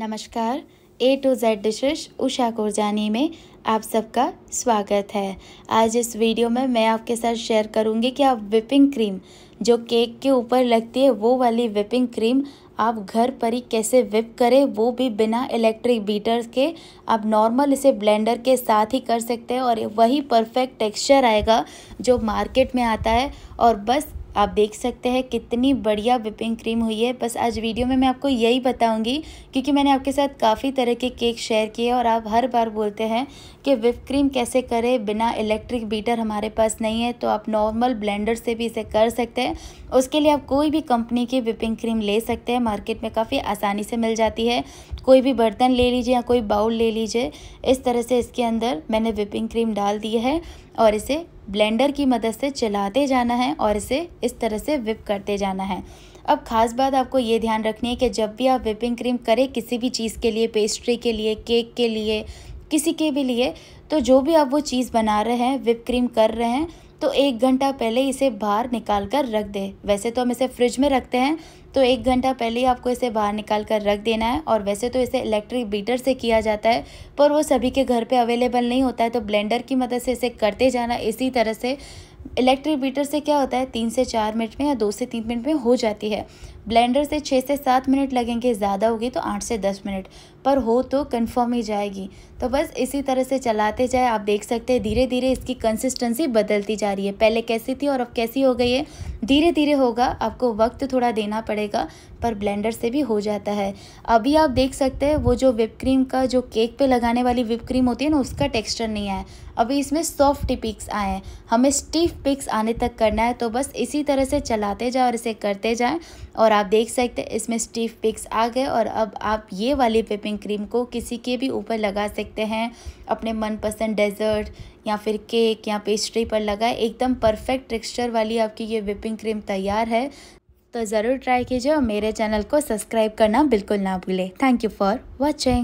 नमस्कार A to Z dishes Usha Kurjani में आप सबका स्वागत है आज इस वीडियो में मैं आपके साथ शेयर करूंगी कि आप विपिंग क्रीम जो केक के ऊपर लगती है वो वाली विपिंग क्रीम आप घर पर ही कैसे विप करें वो भी बिना इलेक्ट्रिक बीटर के आप नॉर्मल इसे ब्लेंडर के साथ ही कर सकते हैं और वही परफेक्ट टेक्सचर आएगा जो मार्केट में आता है और बस आप देख सकते हैं कितनी बढ़िया विपिंग क्रीम हुई है बस आज वीडियो में मैं आपको यही बताऊंगी क्योंकि मैंने आपके साथ काफ़ी तरह के केक शेयर किए और आप हर बार बोलते हैं कि विप क्रीम कैसे करें बिना इलेक्ट्रिक बीटर हमारे पास नहीं है तो आप नॉर्मल ब्लेंडर से भी इसे कर सकते हैं उसके लिए आप कोई भी कंपनी की विपिंग क्रीम ले सकते हैं मार्केट में काफ़ी आसानी से मिल जाती है कोई भी बर्तन ले लीजिए या कोई बाउल ले लीजिए इस तरह से इसके अंदर मैंने विपिंग क्रीम डाल दी है और इसे ब्लेंडर की मदद से चलाते जाना है और इसे इस तरह से विप करते जाना है अब खास बात आपको ये ध्यान रखनी है कि जब भी आप विपिंग क्रीम करें किसी भी चीज़ के लिए पेस्ट्री के लिए केक के लिए किसी के भी लिए तो जो भी आप वो चीज़ बना रहे हैं विप क्रीम कर रहे हैं तो एक घंटा पहले इसे बाहर निकाल कर रख दें वैसे तो हम इसे फ्रिज में रखते हैं तो एक घंटा पहले ही आपको इसे बाहर निकाल कर रख देना है और वैसे तो इसे इलेक्ट्रिक बीटर से किया जाता है पर वो सभी के घर पे अवेलेबल नहीं होता है तो ब्लेंडर की मदद से इसे करते जाना इसी तरह से इलेक्ट्रिक बीटर से क्या होता है तीन से चार मिनट में या दो से तीन मिनट में हो जाती है ब्लेंडर से छः से सात मिनट लगेंगे ज़्यादा होगी तो आठ से दस मिनट पर हो तो कन्फर्म ही जाएगी तो बस इसी तरह से चलाते जाए आप देख सकते हैं धीरे धीरे इसकी कंसिस्टेंसी बदलती जा रही है पहले कैसी थी और अब कैसी हो गई है धीरे धीरे होगा आपको वक्त थोड़ा देना पड़ेगा पड़ेगा पर ब्लेंडर से भी हो जाता है अभी आप देख सकते हैं वो जो विप क्रीम का जो केक पे लगाने वाली विप क्रीम होती है ना उसका टेक्सचर नहीं आया अभी इसमें सॉफ्ट पिक्स आए हैं हमें स्टीफ पिक्स आने तक करना है तो बस इसी तरह से चलाते जाए और इसे करते जाएँ और आप देख सकते हैं इसमें स्टीफ पिक्स आ गए और अब आप ये वाली विपिंग क्रीम को किसी के भी ऊपर लगा सकते हैं अपने मनपसंद डेजर्ट या फिर केक या पेस्ट्री पर लगाए एकदम परफेक्ट टेक्सचर वाली आपकी ये विपिंग क्रीम तैयार है तो ज़रूर ट्राई कीजिए और मेरे चैनल को सब्सक्राइब करना बिल्कुल ना भूलें थैंक यू फॉर वॉचिंग